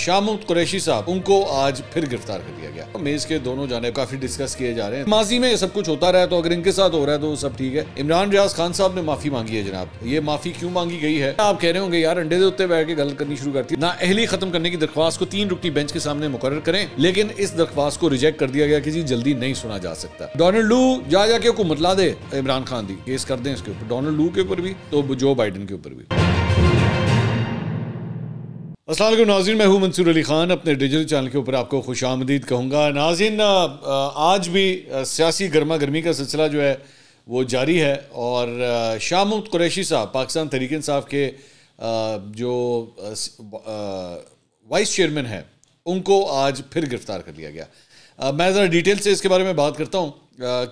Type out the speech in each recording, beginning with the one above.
शामुद कुरैशी साहब उनको आज फिर गिरफ्तार कर दिया गया मेज के दोनों जाने काफी डिस्कस किए जा रहे हैं माजी में सब कुछ होता रहा है तो अगर इनके साथ हो रहा है तो सब ठीक है इमरान रियाज खान साहब ने माफी मांगी है जनाब ये माफी क्यों मांगी गई है आप कह रहे होंगे यार अंडे उत्ते बैठ के गल करनी शुरू करती ना अहली खत्म करने की दरख्वास्त को तीन रुकनी बेंच के सामने मुकर करें लेकिन इस दरख्वास्त को रिजेक्ट कर दिया गया कि जल्दी नहीं सुना जा सकता डोनाल्ड लू जा जाके हुकूमत ला दे इमरान खान दी केस कर दें इसके ऊपर डोनाल्ड लू के ऊपर भी तो जो बाइडन के ऊपर भी असल नाजिन मैं हूँ मंसूर अली ख़ान अपने डिजिटल चैनल के ऊपर आपको खुश आमदीद कहूँगा नाजिन आज भी सियासी गर्मा गर्मी का सिलसिला जो है वो जारी है और शाह कुरैशी साहब पाकिस्तान तहरीक इंसाफ के जो वाइस चेयरमैन है उनको आज फिर गिरफ़्तार कर लिया गया मैं ज़रा डिटेल से इसके बारे में बात करता हूँ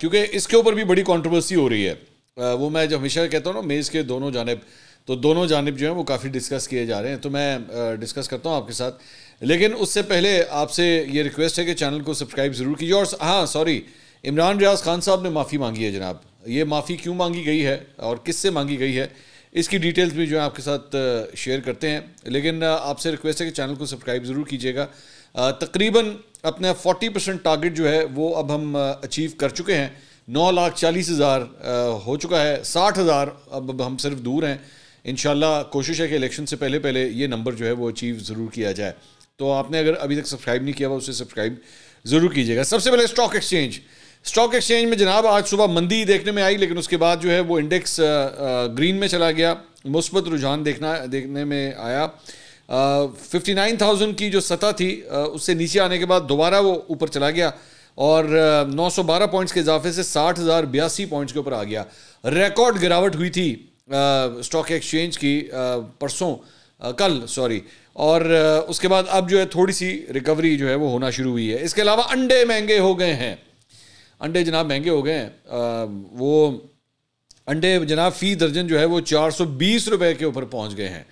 क्योंकि इसके ऊपर भी बड़ी कॉन्ट्रोवर्सी हो रही है वो मैं जो हमेशा कहता हूँ ना मेज़ के दोनों जानब तो दोनों जानब जो हैं वो काफ़ी डिस्कस किए जा रहे हैं तो मैं डिस्कस करता हूँ आपके साथ लेकिन उससे पहले आपसे ये रिक्वेस्ट है कि चैनल को सब्सक्राइब ज़रूर कीजिए और हाँ सॉरी इमरान रियाज खान साहब ने माफ़ी मांगी है जनाब ये माफ़ी क्यों मांगी गई है और किससे मांगी गई है इसकी डिटेल्स भी जो है आपके साथ शेयर करते हैं लेकिन आपसे रिक्वेस्ट है कि चैनल को सब्सक्राइब ज़रूर कीजिएगा तकरीबन अपना 40 परसेंट टारगेट जो है वो अब हम अचीव कर चुके हैं नौ लाख चालीस हज़ार हो चुका है साठ हज़ार अब हम सिर्फ दूर हैं इन कोशिश है कि इलेक्शन से पहले पहले ये नंबर जो है वो अचीव ज़रूर किया जाए तो आपने अगर अभी तक सब्सक्राइब नहीं किया हुआ उसे सब्सक्राइब ज़रूर कीजिएगा सबसे पहले स्टॉक एक्सचेंज स्टॉक एक्सचेंज में जनाब आज सुबह मंदी देखने में आई लेकिन उसके बाद जो है वो इंडेक्स ग्रीन में चला गया मुस्बत रुझान देखना देखने में आया फिफ्टी नाइन थाउजेंड की जो सतह थी उससे नीचे आने के बाद दोबारा वो ऊपर चला गया और सौ 912 पॉइंट्स के इजाफे से साठ हज़ार बयासी पॉइंट्स के ऊपर आ गया रिकॉर्ड गिरावट हुई थी स्टॉक एक्सचेंज की परसों कल सॉरी और उसके बाद अब जो है थोड़ी सी रिकवरी जो है वो होना शुरू हुई है इसके अलावा अंडे महंगे हो गए हैं अंडे जनाब महंगे हो गए हैं वो अंडे जनाब फ़ी दर्जन जो है वो चार सौ बीस के ऊपर पहुंच गए हैं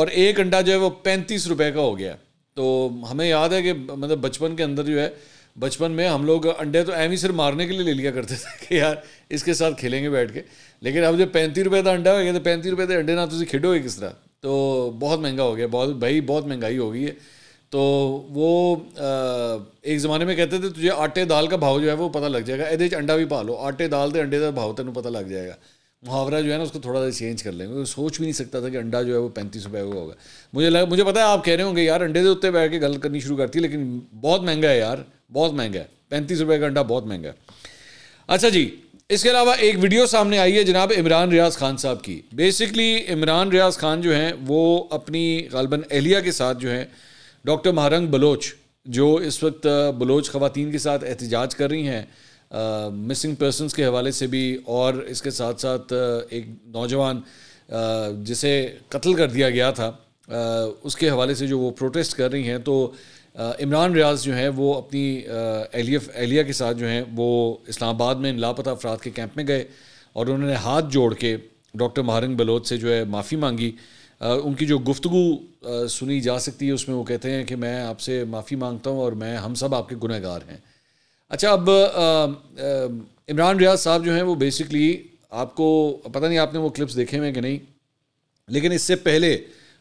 और एक अंडा जो है वो पैंतीस रुपए का हो गया तो हमें याद है कि मतलब बचपन के अंदर जो है बचपन में हम लोग अंडे तो एम ही सिर्फ मारने के लिए ले लिया करते थे कि यार इसके साथ खेलेंगे बैठ के लेकिन अब जो पैंती रुपये का अंडा हो गया तो पैंती रुपये के अंडे ना तुम खेडो किस तरह तो बहुत महंगा हो गया बहुत भाई बहुत महंगाई हो गई है तो वो एक ज़माने में कहते थे तुझे आटे दाल का भाव जो है वो पता लग जाएगा ਇਹਦੇ अंडा भी पा लो आटे दाल के अंडे का भाव तेन पता लग जाएगा मुहावरा जो है ना उसको थोड़ा सा चेंज कर लेंगे सोच भी नहीं सकता था कि अंडा जो है वो पैंतीस रुपये का होगा मुझे लग मुझे पता है आप कह रहे होंगे यार अंडे के उत्ते बैठ के गल करनी शुरू करती है लेकिन बहुत महंगा है यार बहुत महंगा है पैंतीस रुपये का अंडा बहुत महंगा है अच्छा जी इसके अलावा एक वीडियो सामने आई है जनाब इमरान रियाज खान साहब की बेसिकली इमरान रियाज खान जो हैं वो अपनी गालबन एहलिया के साथ जो हैं डॉक्टर महारंग बलोच जो इस वक्त बलोच ख़वान के साथ एहतजाज कर रही हैं मिसिंग पर्सनस के हवाले से भी और इसके साथ साथ एक नौजवान जिसे कत्ल कर दिया गया था उसके हवाले से जो वो प्रोटेस्ट कर रही हैं तो इमरान रियाज जो हैं वो अपनी एहलिया एहलिया के साथ जो हैं वो इस्लामाबाद में लापता अफराद के कैंप में गए और उन्होंने हाथ जोड़ के डॉक्टर महारंग बलोच से जो है माफ़ी मांगी उनकी जो गुफ्तु सुनी जा सकती है उसमें वो कहते हैं कि मैं आपसे माफ़ी मांगता हूँ और मैं हम सब आपके गुनहगार हैं अच्छा अब इमरान रियाज साहब जो हैं वो बेसिकली आपको पता नहीं आपने वो क्लिप्स देखे हुए हैं कि नहीं लेकिन इससे पहले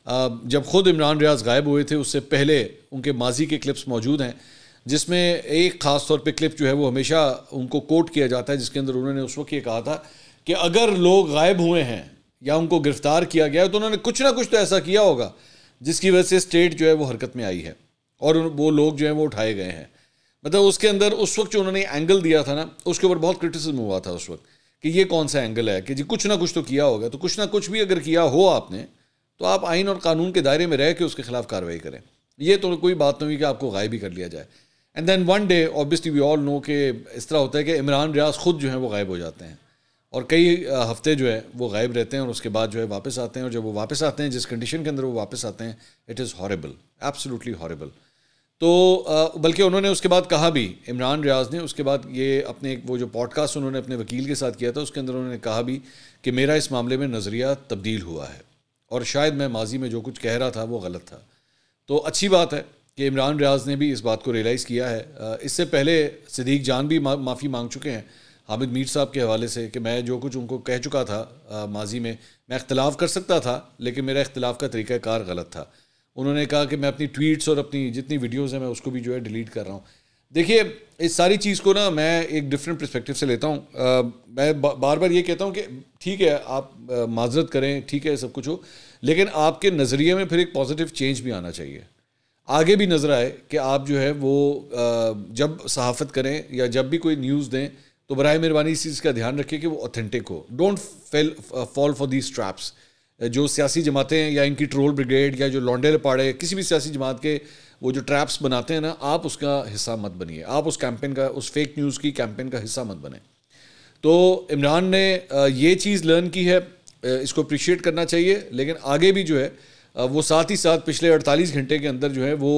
जब ख़ुद इमरान रियाज गायब हुए थे उससे पहले उनके माजी के क्लिप्स मौजूद हैं जिसमें एक ख़ास तौर पे क्लिप जो है वो हमेशा उनको कोट किया जाता है जिसके अंदर उन्होंने उस वक्त ये कहा था कि अगर लोग गायब हुए हैं या उनको गिरफ़्तार किया गया है तो उन्होंने कुछ ना कुछ तो ऐसा किया होगा जिसकी वजह से स्टेट जो है वो हरकत में आई है और वो लोग जो हैं वो उठाए गए हैं मतलब उसके अंदर उस वक्त जो उन्होंने एंगल दिया था ना उसके ऊपर बहुत क्रिटिसिज्म हुआ था उस वक्त कि ये कौन सा एंगल है कि जी कुछ ना कुछ तो किया होगा तो कुछ ना कुछ भी अगर किया हो आपने तो आप आइन और कानून के दायरे में रह के उसके खिलाफ कार्रवाई करें ये तो कोई बात नहीं हुई कि आपको गायब ही कर लिया जाए and then one day obviously we all know के इस तरह होता है कि इमरान रियाज खुद जो है वो गायब हो जाते हैं और कई हफ्ते जो है वो गायब रहते हैं और उसके बाद जो है वापस आते हैं और जब वो वापस आते हैं जिस कंडीशन के अंदर वो वापस आते हैं it is horrible absolutely horrible तो बल्कि उन्होंने उसके बाद कहा भी इमरान रियाज ने उसके बाद ये अपने वो जो पॉडकास्ट उन्होंने अपने वकील के साथ किया था उसके अंदर उन्होंने कहा भी कि मेरा इस मामले में नज़रिया तब्दील हुआ है और शायद मैं माजी में जो कुछ कह रहा था वो गलत था तो अच्छी बात है कि इमरान रियाज ने भी इस बात को रियलाइज़ किया है इससे पहले सदीक जान भी मा, माफ़ी मांग चुके हैं हामिद मीर साहब के हवाले से कि मैं जो कुछ उनको कह चुका था माजी में मैं इख्तलाफ कर सकता था लेकिन मेरा इख्तलाफ का तरीक़ाकार गलत था उन्होंने कहा कि मैं अपनी ट्वीट्स और अपनी जितनी वीडियोज़ हैं मैं उसको भी जो है डिलीट कर रहा हूँ देखिए इस सारी चीज़ को ना मैं एक डिफरेंट परस्पेक्टिव से लेता हूँ मैं बार बार ये कहता हूँ कि ठीक है आप माजरत करें ठीक है सब कुछ हो लेकिन आपके नज़रिए में फिर एक पॉजिटिव चेंज भी आना चाहिए आगे भी नज़र आए कि आप जो है वो जब सहाफ़त करें या जब भी कोई न्यूज़ दें तो बर मेहरबानी इस चीज़ का ध्यान रखिए कि वो ऑथेंटिक हो don't fail fall for these traps जो सियासी जमातें या इनकी ट्रोल ब्रिगेड या जो लॉन्डे पाड़े किसी भी सियासी जमात के वो जो ट्रैप्स बनाते हैं ना आप उसका हिस्सा मत बनिए आप उस कैंपेन का उस फेक न्यूज़ की कैंपेन का हिस्सा मत बने तो इमरान ने ये चीज़ लर्न की है इसको अप्रिशिएट करना चाहिए लेकिन आगे भी जो है वो साथ ही साथ पिछले 48 घंटे के अंदर जो है वो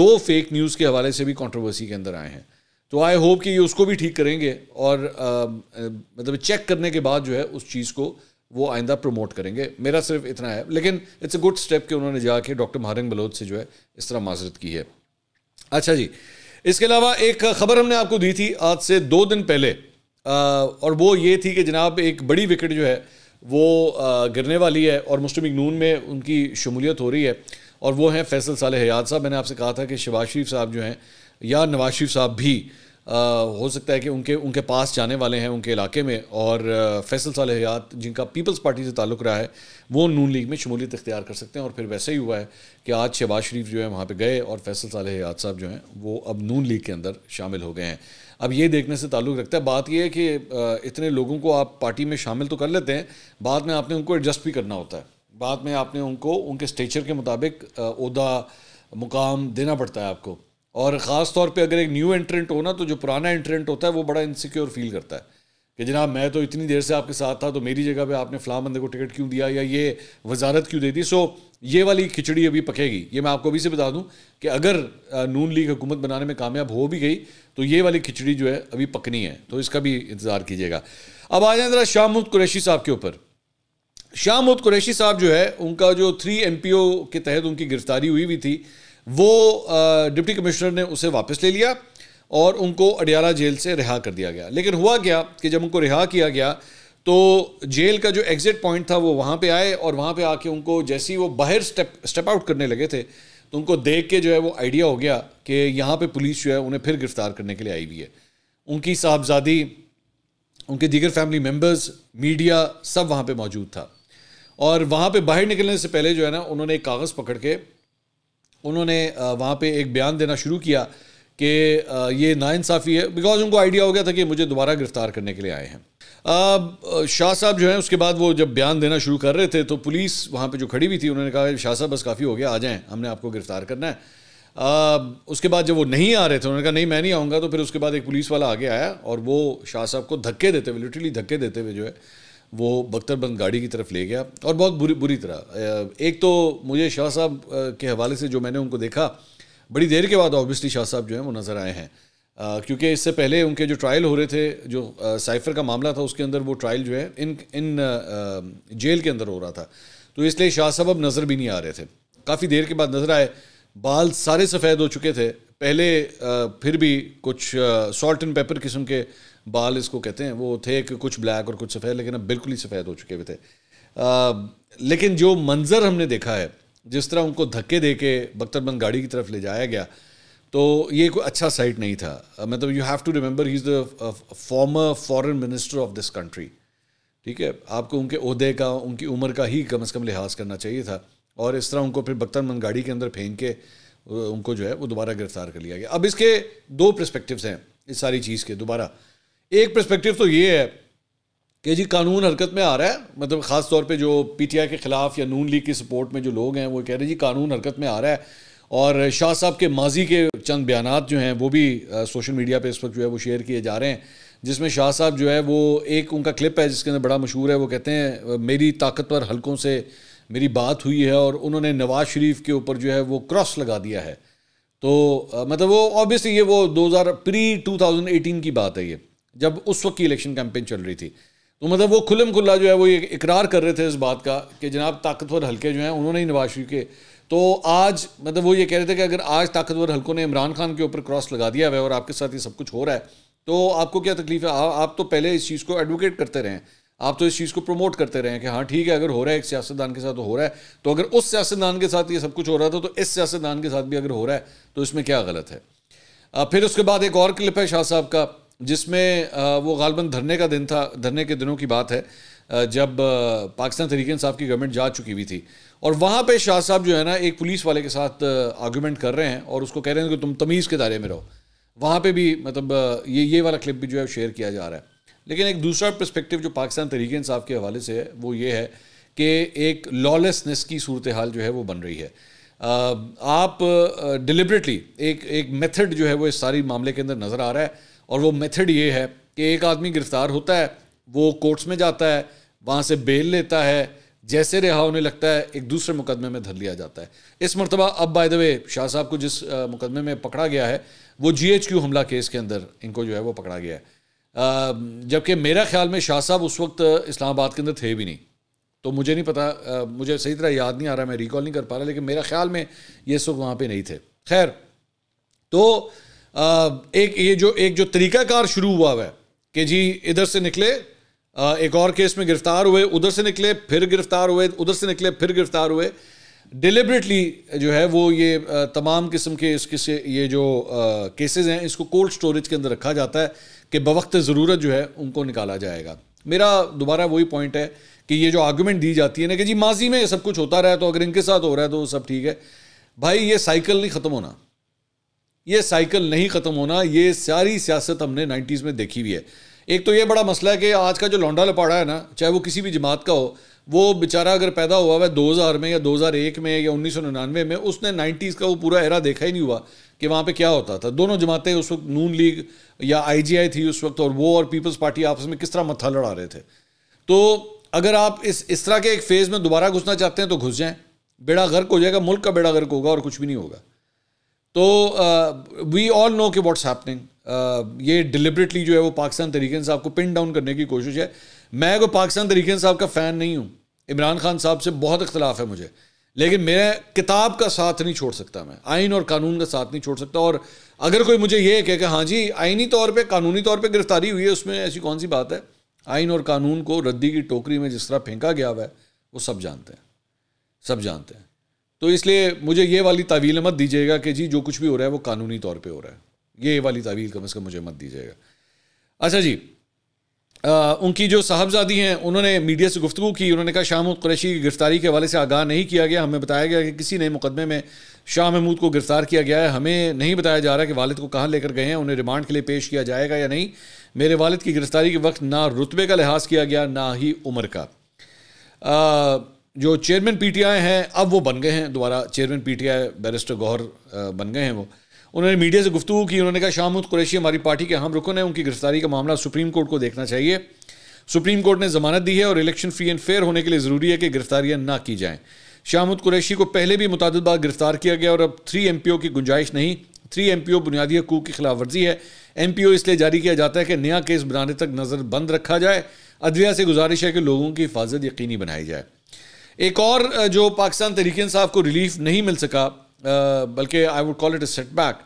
दो फेक न्यूज़ के हवाले से भी कंट्रोवर्सी के अंदर आए हैं तो आई होप कि ये उसको भी ठीक करेंगे और मतलब चेक करने के बाद जो है उस चीज़ को वो आइंदा प्रमोट करेंगे मेरा सिर्फ इतना है लेकिन इट्स अ गुड स्टेप कि उन्होंने जाके डॉक्टर महारंग बलोच से जो है इस तरह माजरत की है अच्छा जी इसके अलावा एक खबर हमने आपको दी थी आज से दो दिन पहले आ, और वो ये थी कि जनाब एक बड़ी विकेट जो है वो आ, गिरने वाली है और मुस्लिम नून में उनकी शमूलियत हो रही है और वो हैं फैसल साल हयात साहब मैंने आपसे कहा था कि शबाज शरीफ साहब जो हैं या नवाज शरीफ साहब भी हो सकता है कि उनके उनके पास जाने वाले हैं उनके इलाके में और फैसल साल हयात जिनका पीपल्स पार्टी से ताल्लुक़ रहा है वो नून लीग में शमूलियत इख्तियार कर सकते हैं और फिर वैसे ही हुआ है कि आज शहबाज शरीफ जो है वहाँ पर गए और फैसल साल हयात साहब जो हैं वो अब नून लीग के अंदर शामिल हो गए हैं अब ये देखने से ताल्लुक़ रखता है बात यह है कि इतने लोगों को आप पार्टी में शामिल तो कर लेते हैं बाद में आपने उनको एडजस्ट भी करना होता है बाद में आपने उनको उनके स्टेचर के मुताबिक उहदा मुकाम देना पड़ता है आपको और ख़ास तौर पे अगर एक न्यू एंट्रेंट हो ना तो जो पुराना एंट्रेंट होता है वो बड़ा इनसिक्योर फील करता है कि जनाब मैं तो इतनी देर से आपके साथ था तो मेरी जगह पे आपने फ़लाँ बंदे को टिकट क्यों दिया या ये वजारत क्यों दे दी सो ये वाली खिचड़ी अभी पकेगी ये मैं आपको अभी से बता दूं कि अगर नून लीग हुकूमत बनाने में कामयाब हो भी गई तो ये वाली खिचड़ी जो है अभी पकनी है तो इसका भी इंतज़ार कीजिएगा अब आ जाए ज़रा शाह कुरैशी साहब के ऊपर शाह मुद कुरैशी साहब जो है उनका जो थ्री एम के तहत उनकी गिरफ्तारी हुई हुई थी वो डिप्टी कमिश्नर ने उसे वापस ले लिया और उनको अडियाला जेल से रिहा कर दिया गया लेकिन हुआ क्या कि जब उनको रिहा किया गया तो जेल का जो एग्ज़िट पॉइंट था वो वहाँ पे आए और वहाँ पे आके उनको जैसे ही वो बाहर स्टेप स्टेप आउट करने लगे थे तो उनको देख के जो है वो आइडिया हो गया कि यहाँ पे पुलिस जो है उन्हें फिर गिरफ़्तार करने के लिए आई हुई है उनकी साहबजादी उनके दीगर फैमिली मेम्बर्स मीडिया सब वहाँ पर मौजूद था और वहाँ पर बाहर निकलने से पहले जो है ना उन्होंने एक कागज़ पकड़ के उन्होंने वहाँ पे एक बयान देना शुरू किया कि ये नाानसाफ़ी है बिकॉज उनको आइडिया हो गया था कि मुझे दोबारा गिरफ़्तार करने के लिए आए हैं शाह साहब जो हैं उसके बाद वो जब बयान देना शुरू कर रहे थे तो पुलिस वहाँ पे जो खड़ी हुई थी उन्होंने कहा शाह साहब बस काफ़ी हो गया आ जाएं हमने आपको गिरफ़्तार करना है आ, उसके बाद जब वो नहीं आ रहे थे उन्होंने कहा नहीं मैं नहीं आऊँगा तो फिर उसके बाद एक पुलिस वाला आगे आया और वो शाह साहब को धक्के देते हुए लिटरली धक्के देते हुए जो है वो बख्तरबंद गाड़ी की तरफ ले गया और बहुत बुरी बुरी तरह एक तो मुझे शाह साहब के हवाले से जो मैंने उनको देखा बड़ी देर के बाद ऑब्वियसली शाह साहब जो हैं वो नज़र आए हैं क्योंकि इससे पहले उनके जो ट्रायल हो रहे थे जो साइफर का मामला था उसके अंदर वो ट्रायल जो है इन इन आ, जेल के अंदर हो रहा था तो इसलिए शाह साहब अब नज़र भी नहीं आ रहे थे काफ़ी देर के बाद नज़र आए बाल सारे सफ़ेद हो चुके थे पहले आ, फिर भी कुछ सॉल्ट एंड पेपर किस्म के बाल इसको कहते हैं वो थे कि कुछ ब्लैक और कुछ सफ़ेद लेकिन अब बिल्कुल ही सफ़ेद हो चुके हुए थे आ, लेकिन जो मंज़र हमने देखा है जिस तरह उनको धक्के दे के बख्तरबंद गाड़ी की तरफ ले जाया गया तो ये कोई अच्छा साइट नहीं था मतलब you have to remember he is the former foreign minister of this country ठीक है आपको उनके अहदे का उनकी उम्र का ही कम अज़ कम लिहाज करना चाहिए था और इस तरह उनको फिर बख्तरबंद गाड़ी के अंदर फेंक के उनको जो है वो दोबारा गिरफ़्तार कर लिया गया अब इसके दो प्रस्पेक्टिव हैं इस सारी चीज़ के दोबारा एक प्रस्पेक्टिव तो ये है कि जी कानून हरकत में आ रहा है मतलब ख़ास तौर पे जो पीटीआई के ख़िलाफ़ या नून लीग की सपोर्ट में जो लोग हैं वो कह रहे हैं जी कानून हरकत में आ रहा है और शाह साहब के माजी के चंद बयान जो हैं वो भी आ, सोशल मीडिया पे इस वक्त जो है वो शेयर किए जा रहे हैं जिसमें शाह साहब जो है वो एक उनका क्लिप है जिसके अंदर बड़ा मशहूर है वो कहते हैं मेरी ताकतवर हल्कों से मेरी बात हुई है और उन्होंने नवाज शरीफ के ऊपर जो है वो क्रॉस लगा दिया है तो आ, मतलब वो ऑब्वियसली ये वो 2000 प्री 2018 की बात है ये जब उस वक्त की इलेक्शन कैंपेन चल रही थी तो मतलब वो खुलम खुल्ला जो है वो इकरार कर रहे थे इस बात का कि जनाब ताकतवर हल्के जो हैं उन्होंने ही नवाज शरीफ के तो आज मतलब वो ये कह रहे थे कि अगर आज ताकतवर हल्कों ने इमरान खान के ऊपर क्रॉस लगा दिया है और आपके साथ ये सब कुछ हो रहा है तो आपको क्या तकलीफ है आ, आप तो पहले इस चीज़ को एडवोकेट करते रहें आप तो इस चीज़ को प्रमोट करते रहें कि हाँ ठीक है अगर हो रहा है एक सियासतदान के साथ तो हो रहा है तो अगर उस सियासतदान के साथ ये सब कुछ हो रहा था तो इस सियासतदान के साथ भी अगर हो रहा है तो इसमें क्या गलत है आ, फिर उसके बाद एक और क्लिप है शाह साहब का जिसमें वो गालबन धरने का दिन था धरने के दिनों की बात है जब पाकिस्तान तरीके साहब की गवर्नमेंट जा चुकी हुई थी और वहाँ पे शाह साहब जो है ना एक पुलिस वाले के साथ आर्गूमेंट कर रहे हैं और उसको कह रहे हैं कि तुम तमीज़ के दायरे में रहो वहाँ पे भी मतलब ये ये वाला क्लिप भी जो है शेयर किया जा रहा है लेकिन एक दूसरा परस्पेक्टिव जो पाकिस्तान तहरीक साहब के हवाले से है वो ये है कि एक लॉलेसनेस की सूरत हाल जो है वो बन रही है आप डिलिबरेटली एक एक मेथड जो है वो इस सारी मामले के अंदर नज़र आ रहा है और वो मेथड ये है कि एक आदमी गिरफ्तार होता है वो कोर्ट्स में जाता है वहाँ से बेल लेता है जैसे रिहा होने लगता है एक दूसरे मुकदमे में धर लिया जाता है इस मरतबा अब बाय द वे शाह साहब को जिस मुकदमे में पकड़ा गया है वो जी एच क्यू हमला केस के अंदर इनको जो है वो पकड़ा गया है जबकि मेरा ख्याल में शाह साहब उस वक्त इस्लामाबाद के अंदर थे भी नहीं तो मुझे नहीं पता आ, मुझे सही तरह याद नहीं आ रहा मैं रिकॉल नहीं कर पा रहा लेकिन मेरा ख्याल में ये सब वहाँ पर नहीं थे खैर तो एक ये जो एक जो तरीकाकार शुरू हुआ हुआ है कि जी इधर से निकले एक और केस में गिरफ्तार हुए उधर से निकले फिर गिरफ्तार हुए उधर से निकले फिर गिरफ्तार हुए डिलिबरेटली जो है वो ये तमाम किस्म के इसके किस ये जो केसेस हैं इसको कोल्ड स्टोरेज के अंदर रखा जाता है कि बवक्त ज़रूरत जो है उनको निकाला जाएगा मेरा दोबारा वही पॉइंट है कि ये जो आर्गूमेंट दी जाती है ना कि जी माजी में सब कुछ होता रहा तो अगर इनके साथ हो रहा है तो सब ठीक है भाई ये साइकिल नहीं ख़त्म होना ये साइकिल नहीं ख़त्म होना ये सारी सियासत हमने नाइन्टीज़ में देखी हुई है एक तो ये बड़ा मसला है कि आज का जो लौंडा लपाड़ा है ना चाहे वो किसी भी जमात का हो वो बेचारा अगर पैदा हुआ हुआ है दो हज़ार में या दो हज़ार एक में या उन्नीस सौ में उसने नाइन्टीज़ का वो पूरा एरा देखा ही नहीं हुआ कि वहाँ पे क्या होता था दोनों जमातें उस वक्त नून लीग या आईजीआई थी उस वक्त और वो और पीपल्स पार्टी आपस में किस तरह मत्था लड़ा रहे थे तो अगर आप इस इस तरह के एक फेज़ में दोबारा घुसना चाहते हैं तो घुस जाएँ बेड़ा गर्क हो जाएगा मुल्क का बेड़ा गर्क होगा और कुछ भी नहीं होगा तो वी ऑल नो के वॉट्स हैपनिंग ये डिलिबरेटली जो है वो पाकिस्तान तरीके साहब को पिन डाउन करने की कोशिश है मैं कोई पाकिस्तान तरीके साहब का फ़ैन नहीं हूँ इमरान खान साहब से बहुत इख्तलाफ है मुझे लेकिन मेरा किताब का साथ नहीं छोड़ सकता मैं आइन और कानून का साथ नहीं छोड़ सकता और अगर कोई मुझे ये कहे कि हाँ जी आइनी तौर पर कानूनी तौर पर गिरफ्तारी हुई है उसमें ऐसी कौन सी बात है आइन और कानून को रद्दी की टोकरी में जिस तरह फेंका गया हुआ है वो सब जानते हैं सब जानते हैं तो इसलिए मुझे ये वाली तावील मत दीजिएगा कि जी जो कुछ भी हो रहा है वो कानूनी तौर पे हो रहा है ये वाली तावील कम अज़ कम मुझे मत दीजिएगा अच्छा जी आ, उनकी जो साहबजादी हैं उन्होंने मीडिया से गुफ्तु की उन्होंने कहा शाह महमूद कुरैशी की गिरफ्तारी के हवाले से आगाह नहीं किया गया हमें बताया गया कि किसी नए मुकदमे में शाह महमूद को गिरफ्तार किया गया है हमें नहीं बताया जा रहा कि वालद को कहाँ लेकर गए हैं उन्हें रिमांड के लिए पेश किया जाएगा या नहीं मेरे वालद की गिरफ्तारी के वक्त ना रुतबे का लिहाज किया गया ना ही उम्र का जो चेयरमैन पीटीआई हैं अब वो बन गए हैं दोबारा चेयरमैन पीटीआई बैरिस्टर गौहर बन गए हैं वो उन्होंने मीडिया से गुफ्तू की उन्होंने कहा शाहमुद कुरैशी हमारी पार्टी के अहम रुकन है उनकी गिरफ्तारी का मामला सुप्रीम कोर्ट को देखना चाहिए सुप्रीम कोर्ट ने जमानत दी है और इलेक्शन फ्री एंड फेयर होने के लिए ज़रूरी है कि गिरफ्तारियां ना की जाएं शाहमुद कुरैशी को पहले भी मुतद बार गिरफ्तार किया गया और अब थ्री एम की गुंजाइश नहीं थ्री एम बुनियादी हकूक की खिलाफ वर्जी है एम इसलिए जारी किया जाता है कि नया केस बनाने तक नज़र बंद रखा जाए अदलिया से गुजारिश है कि लोगों की हिफाजत यकीनी बनाई जाए एक और जो पाकिस्तान तहरीक इंसाफ को रिलीफ नहीं मिल सका बल्कि I would call it a setback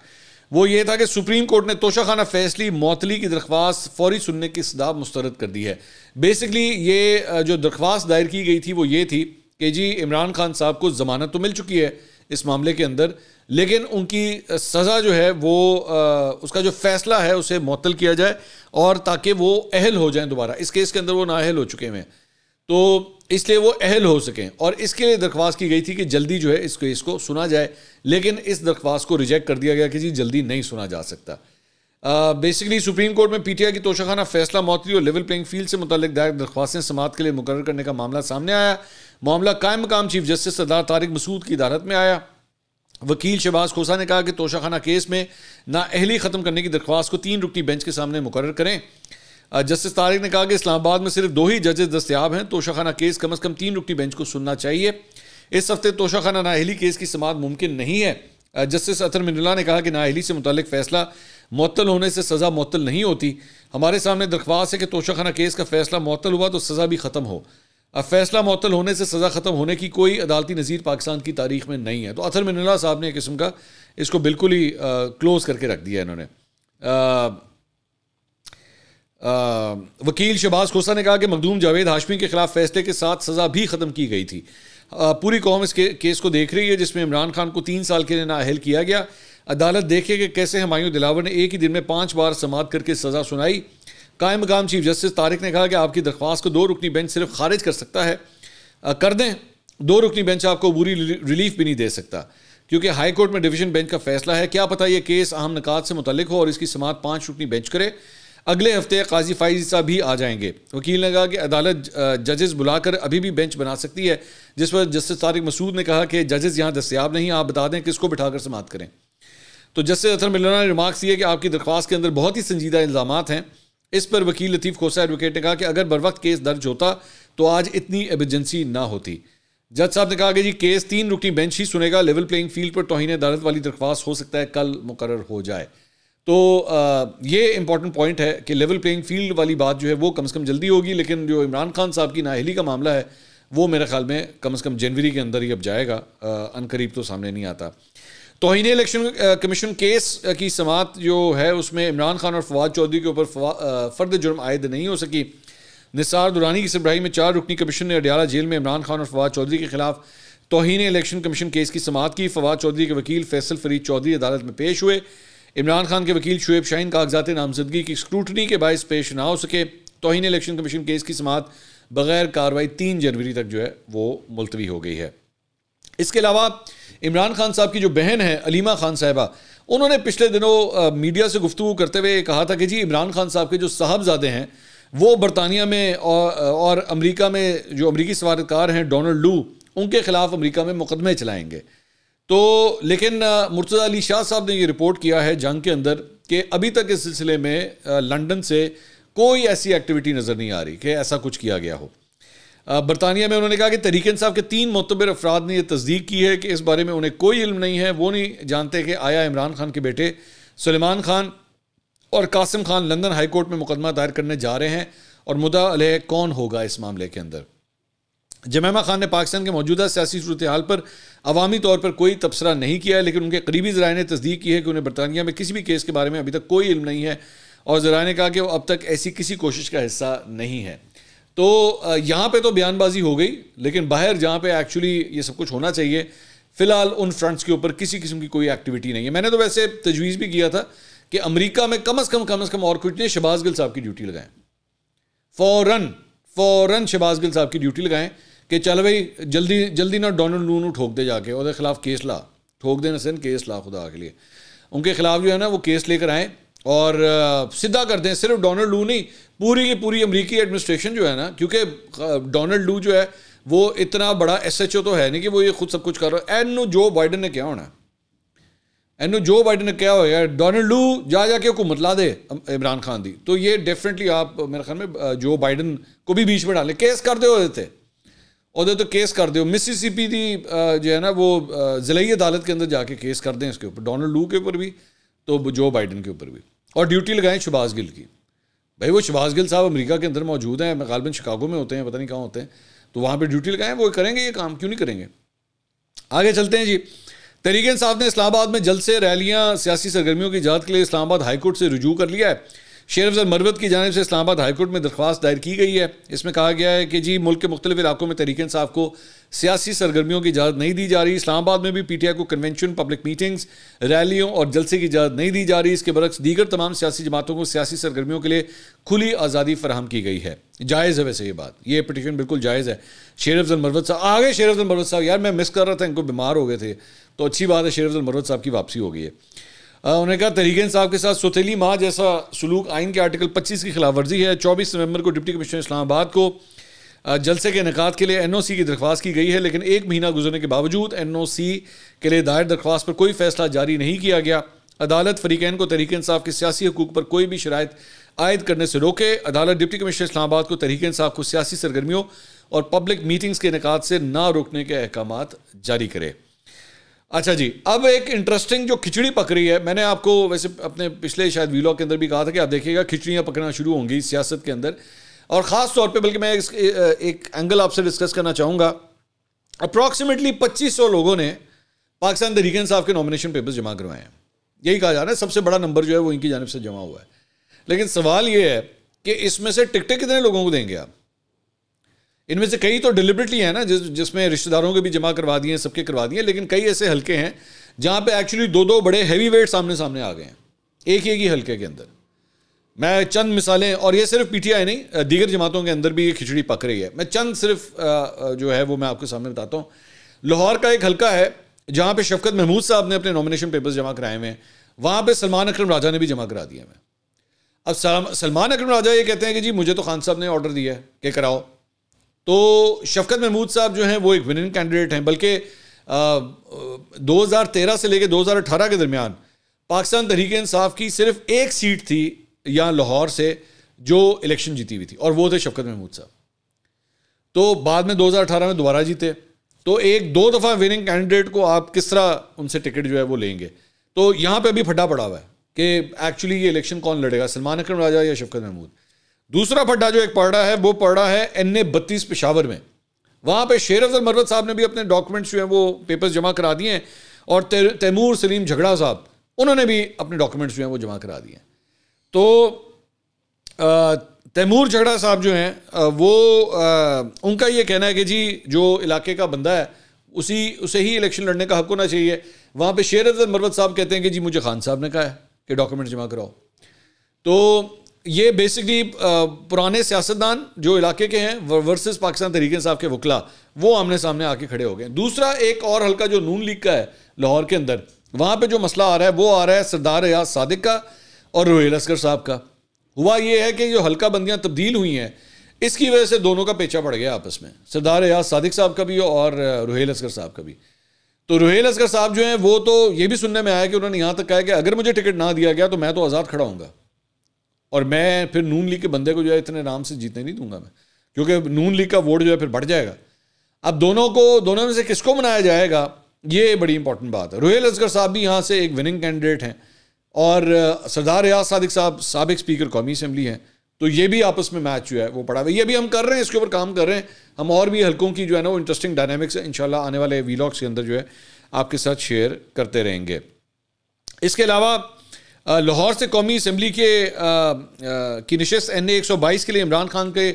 वो ये था कि सुप्रीम कोर्ट ने तोशाखाना फैसली मौतली की दरख्वास्त फौरी सुनने की सदा मुस्तरद कर दी है बेसिकली ये जो दरख्वास्त दायर की गई थी वो ये थी कि जी इमरान खान साहब को ज़मानत तो मिल चुकी है इस मामले के अंदर लेकिन उनकी सज़ा जो है वो उसका जो फैसला है उसे मअतल किया जाए और ताकि वो अहल हो जाए दोबारा इस केस के अंदर वो नाअहल हो चुके हुए हैं तो इसलिए वो अहल हो सकें और इसके लिए दरख्वास्त की गई थी कि जल्दी जो है इस केस को सुना जाए लेकिन इस दरख्वास्त को रिजेक्ट कर दिया गया कि जी जल्दी नहीं सुना जा सकता बेसिकली सुप्रीम कोर्ट में पीटीआई की तोशाखाना फैसला मौतरी और लेवल प्लेइंग फील्ड से मुतल दायर दरख्वास्तें समात के लिए मुकर करने का मामला सामने आया मामला कायम मकाम चीफ जस्टिस सरदार तारिक मसूद की अदालत में आया वकील शहबाज खोसा ने कहा कि तोशाखाना केस में नाअहली ख़त्म करने की दरख्वास्त को तीन रुकनी बेंच के सामने मुकर करें जस्टिस uh, तारिक ने कहा कि इस्लामाबाद में सिर्फ दो ही जजेस दस्तियाब हैं तोशाखाना केस कम अज़ कम तीन रुकनी बेंच को सुनना चाहिए इस हफ्ते तोशाखाना नाहली केस की समात मुमकिन नहीं है जस्टिस uh, अतर मिनला ने कहा कि नाहली से मुतल फैसला मअतल होने से सज़ा मअतल नहीं होती हमारे सामने दरख्वास्त है कि तोशाखाना केस का फैसला मअतल हुआ तो सज़ा भी ख़त्म हो uh, फैसला मअतल होने से सज़ा ख़त्म होने की कोई अदालती नज़ीर पाकिस्तान की तारीख में नहीं है तो अतर मिनला साहब ने किस्म का इसको बिल्कुल ही क्लोज़ करके रख दिया इन्होंने वकील शहबाज खोसा ने कहा कि मखदूम जावेद हाशमी के खिलाफ फैसले के साथ सज़ा भी ख़त्म की गई थी पूरी कौम इस के, केस को देख रही है जिसमें इमरान खान को तीन साल के लिए नाअहल किया गया अदालत देखे कि कैसे हमायूं दिलावर ने एक ही दिन में पाँच बार समात करके सज़ा सुनाई कायम मकाम चीफ जस्टिस तारिक ने कहा कि आपकी दरख्वास्त को दो रुकनी बेंच सिर्फ खारिज कर सकता है आ, कर दें दो रुकनी बेंच आपको बुरी रिलीफ भी नहीं दे सकता क्योंकि हाई कोर्ट में डिवीजन बेंच का फैसला है क्या पता यह केस अहम नकात से मुतलिक हो और इसकी समात पाँच रुकनी बेंच करे अगले हफ्ते काजी फाइज साहब भी आ जाएंगे वकील ने कहा कि अदालत जजेस बुलाकर अभी भी बेंच बना सकती है जिस पर जस्टिस तारिक मसूद ने कहा कि जजेस यहाँ दस्तियाब नहीं आप बता दें किसको बिठाकर समाप्त करें तो जस्टिस अतर मिलाना ने रिमार्क्स दिए कि आपकी दरख्वास्त के अंदर बहुत ही संजीदा इल्ज़ाम हैं इस पर वकील लतीफ़ खोसा एडवोकेट ने कहा कि अगर बर वक्त केस दर्ज होता तो आज इतनी एमरजेंसी ना होती जज साहब ने कहा कि जी केस तीन रुकनी बेंच ही सुनेगा लेवल प्लेइंग फील्ड पर तोहन अदालत वाली दरख्वास्त हो सकता है कल मुकर हो जाए तो ये इंपॉर्टेंट पॉइंट है कि लेवल प्लेइंग फील्ड वाली बात जो है वो कम से कम जल्दी होगी लेकिन जो इमरान खान साहब की नाहली का मामला है वो मेरे ख्याल में कम से कम जनवरी के अंदर ही अब जाएगा अन करीब तो सामने नहीं आता तोहन इलेक्शन कमीशन केस की समात जो है उसमें इमरान खान और फवाद चौधरी के ऊपर फर्द जुर्म आयद नहीं हो सकी निसार दुरानी की सरब्राही में चार रुकनी कमीशन ने अडियाला जेल में इमरान खान और फवाद चौधरी के खिलाफ तोहन इलेक्शन कमीशन केस की समात की फवाद चौधरी के वकील फैसल फरीद चौधरी अदालत में पेश हुए इमरान खान के वकील शुएब शाहीन कागजात नामजदगी की स्क्रूटनी के बायस पेश ना हो सके तोहन इलेक्शन कमीशन केस की समात बगैर कार्रवाई तीन जनवरी तक जो है वो मुलतवी हो गई है इसके अलावा इमरान खान साहब की जो बहन है अलीमा खान साहबा उन्होंने पिछले दिनों मीडिया से गुफ्तु करते हुए कहा था कि जी इमरान खान साहब के जो साहबजादे हैं वो बरतानिया में और, और अमरीका में जो अमरीकी सवारकार हैं डोनल्ड लू उनके ख़िलाफ़ अमरीका में मुकदमे चलाएंगे तो लेकिन मुर्तज़ा अली शाह साहब ने ये रिपोर्ट किया है जंग के अंदर कि अभी तक इस सिलसिले में लंदन से कोई ऐसी एक्टिविटी नज़र नहीं आ रही कि ऐसा कुछ किया गया हो बरतानिया में उन्होंने कहा कि तरीके साहब के तीन मतबर अफराद ने यह तस्दीक की है कि इस बारे में उन्हें कोई इल्म नहीं है वो नहीं जानते कि आया इमरान खान के बेटे सलेमान खान और कासिम खान लंदन हाईकोर्ट में मुकदमा दायर करने जा रहे हैं और मुदा कौन होगा इस मामले के अंदर जमैमा खान ने पाकिस्तान के मौजूदा सियासी सूरत हाल पर अवामी तौर पर कोई तबसरा नहीं किया है लेकिन उनके करीबी जराए ने तस्दीक की है कि उन्हें बरतानिया में किसी भी केस के बारे में अभी तक कोई इल्म नहीं है और जराए ने कहा कि वो अब तक ऐसी किसी कोशिश का हिस्सा नहीं है तो यहाँ पर तो बयानबाजी हो गई लेकिन बाहर जहाँ पर एक्चुअली ये सब कुछ होना चाहिए फ़िलहाल उन फ्रंट्स के ऊपर किसी किस्म की कोई एक्टिविटी नहीं है मैंने तो वैसे तजवीज़ भी किया था कि अमरीका में कम अज़ कम कम अज़ कम और कुछ नहीं शबाज गिल साहब की ड्यूटी लगाएं फ़ौरन फ़ौरन शबाज गिल साहब की ड्यूटी लगाएं कि चल बई जल्दी जल्दी ना डोनल्ड लू ठोक दे जाके और खिलाफ केस ला ठोक दे सिंह केस ला खुदा के लिए उनके खिलाफ जो है ना वो केस लेकर आएँ और सीधा कर दें सिर्फ डोनल्ड लू नहीं पूरी की पूरी अमरीकी एडमिनिस्ट्रेशन जो है ना क्योंकि डोनल्ड लू जो है वो इतना बड़ा एस एच ओ तो है नहीं कि वो ये खुद सब कुछ कर रहा है एन जो बाइडन ने क्या होना एनू जो बाइडन ने क्या होगा डोनल्ड लू जा जाके हुकूमत ला दे इमरान खान दी तो ये डेफिनेटली आप मेरे ख्याल में जो बाइडन को भी बीच में डाले केस करते दे थे ਉਹਦੇ तो केस कर दो मिसिसिपी ਦੀ जो है ना वो ज़िली अदालत के अंदर जाके केस कर दें इसके ऊपर डोनाल्ड लू के ऊपर भी तो जो बाइडन के ऊपर भी और ड्यूटी लगाएं शबाज गिल की भाई वो शबाज गिल साहब अमेरिका के अंदर मौजूद हैं गालबन शिकागो में होते हैं पता नहीं कहाँ होते हैं तो वहाँ पर ड्यूटी लगाएं वो करेंगे ये काम क्यों नहीं करेंगे आगे चलते हैं जी तरीके साहब ने इस्लाबाद में जल से रैलियाँ सियासी सरगर्मियों की इजाद के लिए इस्लामाबाद हाईकोर्ट से रजू कर लिया है शेर अफजल मरवत की जानब से इस्लामाबाद हाईकोर्ट में दरख्वास्त दायर की गई है इसमें कहा गया है कि जी मुल्क के मुख्तलिफ इलाकों में तहरीक इंसाफ को सियासी सरगर्मियों की इजाज़त नहीं दी जा रही इस्लामाबाद में भी पी टी आई को कन्वेंशन पब्लिक मीटिंग्स रैलियों और जलसे की इजाज़त नहीं दी जा रही इसके बरक्स दीगर तमाम सियासी जमातों को सियासी सरगर्मियों के लिए खुली आज़ादी फराम की गई है जायज़ है वैसे ये बात ये पटिशन बिल्कुल जायज़ है शेर अफजल मरवत साहब आगे शेर अफजल मरवत साहब यार मैं मिस कर रहा था इनको बीमार हो गए थे तो अच्छी बात है शेर अफजल मरवत साहब की वापसी हो गई है उन्होंने कहा तरीक़न साहब के साथ सोतीली माँ जैसा सलूक आइन के आर्टिकल 25 की खिलाफ वर्जी है 24 नवंबर को डिप्टी कमिश्नर इस्लामाबाद को जलसे के इनका के लिए एन ओ सी की दरख्वास्त की गई है लेकिन एक महीना गुजरने के बावजूद एन ओ सी के लिए दायर दरख्वास्त पर कोई फैसला जारी नहीं किया गया अदालत फरीकैन को तहरीक इंसाफ के सियासी हकूक पर कोई भी शराय आयद करने से रोके अदालत डिप्टी कमिश्नर इस्लामाबाद को तहरीक इंसाफ को सियासी सरगर्मियों और पब्लिक मीटिंग्स के इनका से ना रोकने के अहकाम जारी करे अच्छा जी अब एक इंटरेस्टिंग जो खिचड़ी पक रही है मैंने आपको वैसे अपने पिछले शायद वीलॉग के अंदर भी कहा था कि आप देखिएगा खिचड़ियाँ पकना शुरू होंगी सियासत के अंदर और ख़ास तौर पे बल्कि मैं इस एक एंगल आपसे डिस्कस करना चाहूँगा अप्रॉक्सीमेटली 2500 लोगों ने पाकिस्तान तरीके साहब के नॉमिनेशन पेपर्स जमा करवाए हैं यही कहा जा रहा है सबसे बड़ा नंबर जो है वो इनकी जानब से जमा हुआ है लेकिन सवाल ये है कि इसमें से टिकटें कितने लोगों को देंगे आप इनमें से कई तो डिलिबरेटली है ना जिस जिसमें रिश्तेदारों के भी जमा करवा दिए सबके करवा दिए लेकिन कई ऐसे हल्के हैं जहाँ पे एक्चुअली दो दो बड़े हैवी वेट सामने सामने आ गए हैं एक एक ही हल्के के अंदर मैं चंद मिसालें और ये सिर्फ पीटीआई नहीं दीगर जमातों के अंदर भी ये खिचड़ी पक रही है मैं चंद सिर्फ जो है वो मैं आपके सामने बताता हूँ लाहौर का एक हल्का है जहाँ पे शफकत महमूद साहब ने अपने नॉमिनेशन पेपर्स जमा कराए हुए हैं वहाँ पे सलमान अकरम राजा ने भी जमा करा दिया मैं अब सलमान अकरम राजा ये कहते हैं कि जी मुझे तो खान साहब ने ऑर्डर दिया है कि कराओ तो शफकत महमूद साहब जो हैं वो एक विनिंग कैंडिडेट हैं बल्कि 2013 से लेकर 2018 के दरमियान पाकिस्तान तहरीक इंसाफ की सिर्फ एक सीट थी यहाँ लाहौर से जो इलेक्शन जीती हुई थी और वो थे शफकत महमूद साहब तो बाद में 2018 में दोबारा जीते तो एक दो दफ़ा विनिंग कैंडिडेट को आप किस तरह उनसे टिकट जो है वो लेंगे तो यहाँ पे अभी फटा पड़ा हुआ है कि एक्चुअली ये इलेक्शन कौन लड़ेगा सलमान अक्रम राजा या शफकत महमूद दूसरा पड्डा जो एक पड़ा है वो पड़ा है एन ए बत्तीस पेशावर में वहाँ पे शेर अफजल मरवत साहब ने भी अपने डॉक्यूमेंट्स जो हैं वो पेपर्स जमा करा दिए हैं और तैमूर सलीम झगड़ा साहब उन्होंने भी अपने डॉक्यूमेंट्स जो हैं वो जमा करा दिए हैं तो तैमूर झगड़ा साहब जो हैं वो आ, उनका ये कहना है कि जी जो इलाके का बंदा है उसी उसे ही इलेक्शन लड़ने का हक होना चाहिए वहाँ पे शेर अफजल मरवत साहब कहते हैं कि जी मुझे खान साहब ने कहा है कि डॉक्यूमेंट जमा कराओ तो ये बेसिकली uh, पुराने सियासतदान जो इलाके के हैं वर्सेस पाकिस्तान तहरीक साहब के वकला वो आमने सामने आके खड़े हो गए दूसरा एक और हल्का जो नून लीग का है लाहौर के अंदर वहाँ पे जो मसला आ रहा है वो आ रहा है सरदार रियाज सादिक का और रोहेल असगर साहब का हुआ ये है कि जो हल्का बंदियाँ तब्दील हुई हैं इसकी वजह से दोनों का पेचा पड़ गया आपस में सरदार रियाज सादिक साहब का भी और uh, रोहेल असगर साहब का भी तो रोहेल असगर साहब जो हैं वो तो ये भी सुनने में आया कि उन्होंने यहाँ तक कहा कि अगर मुझे टिकट ना दिया गया तो मैं तो आज़ाद खड़ा हूँ और मैं फिर नून लीग के बंदे को जो है इतने आराम से जीतने नहीं दूंगा मैं क्योंकि नून लीग का वोट जो है फिर बढ़ जाएगा अब दोनों को दोनों में से किसको मनाया जाएगा ये बड़ी इंपॉर्टेंट बात है रोहेल असगर साहब भी यहाँ से एक विनिंग कैंडिडेट हैं और सरदार रियाज सादिक साहब सबक स्पीकर कौमी असम्बली हैं तो ये भी आपस में मैच जो है वो पड़ा हुआ ये भी हम कर रहे हैं इसके ऊपर काम कर रहे हैं हम और भी हल्कों की जो है ना वो इंटरेस्टिंग डायनामिक्स इनशाला आने वाले वीलॉग्स के अंदर जो है आपके साथ शेयर करते रहेंगे इसके अलावा लाहौर से कौमी असम्बली के की नशस्त एन ए एक सौ बाईस के लिए इमरान खान के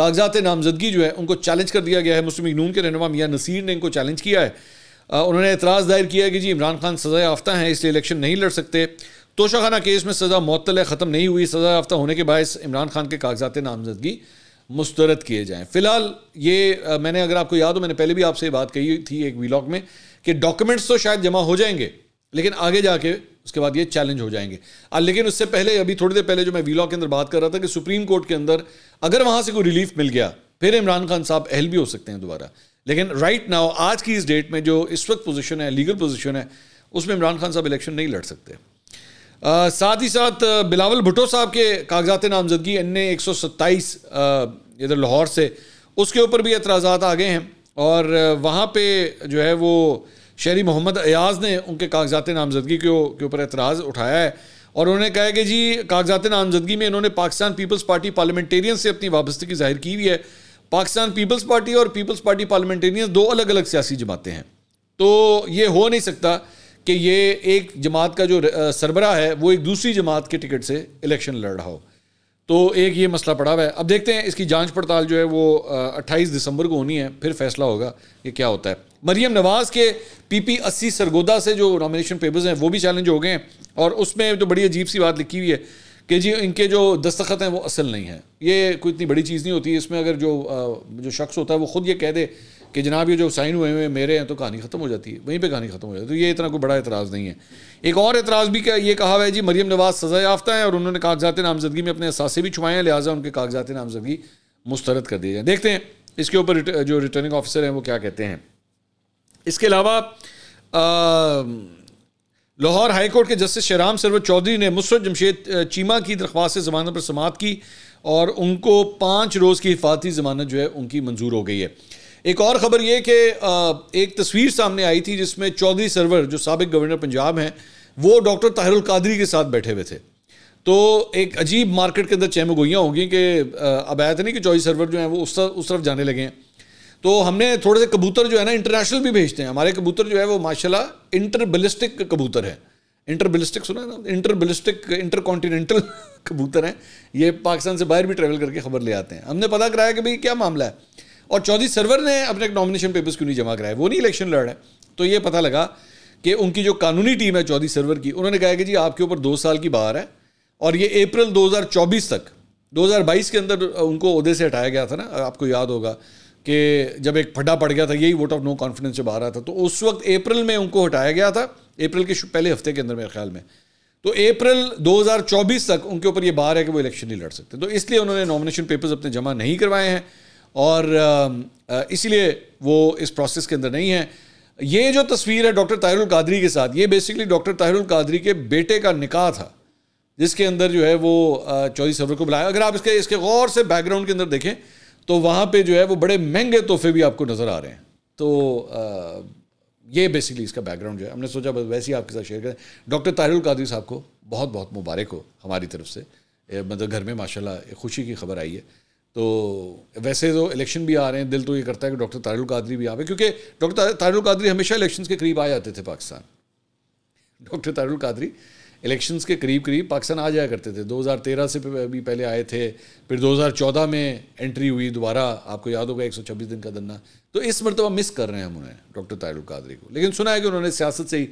कागजात नामजदगी जो है उनको चैलेंज कर दिया गया है मुस्लिम नून के रहनमा मियाँ नसीर ने इनको चैलेंज किया है आ, उन्होंने एतराज़ दायर किया है कि जी इमरान खान सज़ा याफ्ता हैं इसलिए इलेक्शन नहीं लड़ सकते तोशाखाना केस में सज़ा मअतल है ख़त्म नहीं हुई सज़ा याफ्ता होने के बायस इमरान खान के कागजात नामजदगी मुस्तरद किए जाएँ फ़िलहाल ये आ, मैंने अगर आपको याद हो मैंने पहले भी आपसे बात कही थी एक वीलॉग में कि डॉक्यूमेंट्स तो शायद जमा हो जाएंगे लेकिन आगे जाके उसके बाद ये चैलेंज हो जाएंगे लेकिन उससे पहले अभी थोड़ी देर पहले जो मैं वीलॉ के अंदर बात कर रहा था कि सुप्रीम कोर्ट के अंदर अगर वहाँ से कोई रिलीफ मिल गया फिर इमरान खान साहब अहल भी हो सकते हैं दोबारा लेकिन राइट नाउ आज की इस डेट में जो इस वक्त पोजिशन है लीगल पोजिशन है उसमें इमरान खान साहब इलेक्शन नहीं लड़ सकते आ, साथ ही साथ बिलावल भुटो साहब के कागजात नामजदगी एन ए एक सौ सत्ताईस इधर लाहौर से उसके ऊपर भी एतराज़ आ गए हैं और वहाँ पे जो है वो शहरी मोहम्मद अयाज ने उनके कागजात नामजदगी के ऊपर एतराज़ उठाया है और उन्होंने कहा है कि जी कागजात नामजदगी में इन्होंने पाकिस्तान पीपल्स पार्टी पार्लियामेंटेरियन से अपनी वाबस्तगी जाहिर की हुई है पाकिस्तान पीपल्स पार्टी और पीपल्स पार्टी पार्लियामेंटेरियन दो अलग अलग सियासी जमातें हैं तो ये हो नहीं सकता कि ये एक जमात का जो सरबरा है वो एक दूसरी जमात के टिकट से इलेक्शन लड़ रहा हो तो एक ये मसला पड़ा हुआ है अब देखते हैं इसकी जांच पड़ताल जो है वो 28 दिसंबर को होनी है फिर फैसला होगा कि क्या होता है मरियम नवाज़ के पीपी अस्सी सरगोदा से जो नॉमिनेशन पेपर्स हैं वो भी चैलेंज हो गए हैं और उसमें जो बड़ी अजीब सी बात लिखी हुई है कि जी इनके जो दस्तखत हैं वो असल नहीं है ये कोई इतनी बड़ी चीज़ नहीं होती इसमें अगर जो जो शख्स होता है वो ख़ुद ये कह दे कि जनाब ये जो साइन हुए हुए मेरे हैं तो कहानी ख़त्म हो जाती है वहीं पे कहानी ख़त्म हो जाती है तो ये इतना कोई बड़ा एतराज़ नहीं है एक और एतराज़ भी क्या ये कहा हुआ है जी मरीम नवाज़ सज़ा याफ्ता है और उन्होंने कागजात नामजदगी में अपने असासे भी छुआए हैं लिहाजा उनके कागजात नामजदगी मुस्तरद कर दिए जाए देखते हैं इसके ऊपर जो रिटर्निंग ऑफिसर हैं वो क्या कहते हैं इसके अलावा लाहौर हाईकोर्ट के जस्टिस शराम सरवर चौधरी ने मुसरत जमशेद चीमा की दरख्वास्त जमानत पर समाप्त की और उनको पाँच रोज़ की हिफाती जमानत जो है उनकी मंजूर हो गई है एक और ख़बर यह कि एक तस्वीर सामने आई थी जिसमें चौधरी सरवर जो सबक गवर्नर पंजाब हैं वो डॉक्टर ताहिरुल कादरी के साथ बैठे हुए थे तो एक अजीब मार्केट के अंदर चैमगोइयाँ हो गई कि अब था तो नहीं कि चौधरी सरवर जो हैं वो उस तरफ जाने लगे हैं तो हमने थोड़े से कबूतर जो है ना इंटरनेशनल भी भेजते हैं हमारे कबूतर जो है वो माशाल्लाह इंटरबलिस्टिक कबूतर है इंटरबलिस्टिक सुना है ना इंटरबलिस्टिक इंटर कॉन्टीनेंटल कबूतर हैं ये पाकिस्तान से बाहर भी ट्रैवल करके खबर ले आते हैं हमने पता कराया कि भाई क्या मामला है और चौधरी सरवर ने अपने नॉमिनेशन पेपर्स क्यों नहीं जमा कराए वो नहीं इलेक्शन लड़ रहे तो ये पता लगा कि उनकी जो कानूनी टीम है चौधरी सरवर की उन्होंने कहा कि जी आपके ऊपर दो साल की बाहर है और ये अप्रैल 2024 तक 2022 के अंदर उनको उहदे से हटाया गया था ना आपको याद होगा कि जब एक फड्डा पड़ गया था यही वोट ऑफ नो कॉन्फिडेंस जब आ रहा था तो उस वक्त अप्रैल में उनको हटाया गया था अप्रैल के पहले हफ्ते के अंदर मेरे ख्याल में तो अप्रैल 2024 तक उनके ऊपर ये बाहर है कि वो इलेक्शन नहीं लड़ सकते तो इसलिए उन्होंने नॉमिनेशन पेपर्स अपने जमा नहीं करवाए हैं और इसलिए वो इस प्रोसेस के अंदर नहीं है ये जो तस्वीर है डॉक्टर ताहिरुल कादरी के साथ ये बेसिकली डॉक्टर ताहिरुल कादरी के बेटे का निकाह था जिसके अंदर जो है वो चौधरी सरवर को बुलाया अगर आप इसके इसके गौर से बैकग्राउंड के अंदर देखें तो वहाँ पे जो है वो बड़े महंगे तोहफे भी आपको नज़र आ रहे हैं तो आ, ये बेसिकली इसका बैकग्राउंड जो है हमने सोचा बस वैसे ही आपके साथ शेयर करें डॉक्टर ताहिरुल कादरी साहब को बहुत बहुत मुबारक हो हमारी तरफ से मतलब घर में माशाल्लाह खुशी की खबर आई है तो वैसे तो इलेक्शन भी आ रहे हैं दिल तो ये करता है कि डॉक्टर ताहिरुल कादरी भी आवे क्योंकि डॉक्टर ताहिरुल कादरी हमेशा इलेक्शन के करीब आ जाते थे पाकिस्तान डॉक्टर ताहिरुल कादरी इलेक्शंस के करीब करीब पाकिस्तान आ जाया करते थे 2013 से भी पहले आए थे फिर 2014 में एंट्री हुई दोबारा आपको याद होगा 126 दिन का धरना तो इस मरतबा मिस कर रहे हैं हम उन्हें डॉक्टर तायरुल कादरी को लेकिन सुना है कि उन्होंने सियासत से ही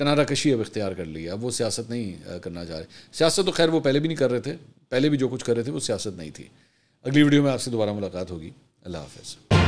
कनारा कशी अब इख्तियार कर ली अब वो सियासत नहीं करना चाह रहे सियासत तो खैर वो पहले भी नहीं कर रहे थे पहले भी जो कुछ कर रहे थे वो सियासत नहीं थी अगली वीडियो में आपसे दोबारा मुलाकात होगी अल्लाह हाफ